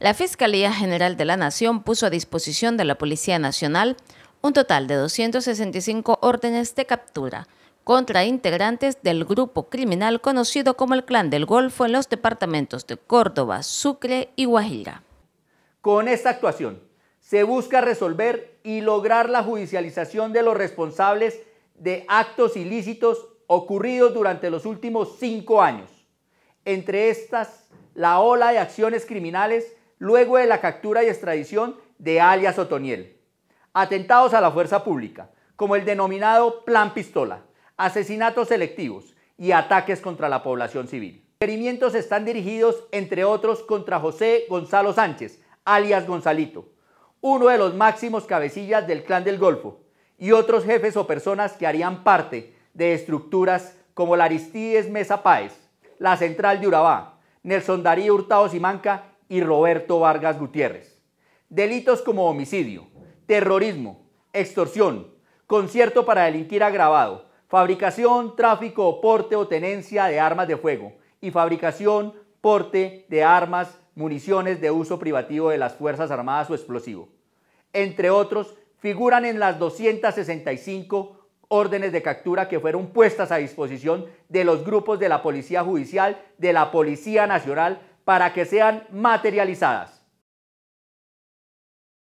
la Fiscalía General de la Nación puso a disposición de la Policía Nacional un total de 265 órdenes de captura contra integrantes del grupo criminal conocido como el Clan del Golfo en los departamentos de Córdoba, Sucre y Guajira. Con esta actuación se busca resolver y lograr la judicialización de los responsables de actos ilícitos ocurridos durante los últimos cinco años. Entre estas, la ola de acciones criminales luego de la captura y extradición de alias Otoniel. Atentados a la fuerza pública, como el denominado Plan Pistola, asesinatos selectivos y ataques contra la población civil. Los están dirigidos, entre otros, contra José Gonzalo Sánchez, alias Gonzalito, uno de los máximos cabecillas del Clan del Golfo, y otros jefes o personas que harían parte de estructuras como la Aristides Mesa Páez, la Central de Urabá, Nelson Darío Hurtado Simanca y Roberto Vargas Gutiérrez. Delitos como homicidio, terrorismo, extorsión, concierto para delinquir agravado, fabricación, tráfico, porte o tenencia de armas de fuego y fabricación, porte de armas, municiones de uso privativo de las Fuerzas Armadas o explosivo. Entre otros, figuran en las 265 órdenes de captura que fueron puestas a disposición de los grupos de la Policía Judicial, de la Policía Nacional, para que sean materializadas.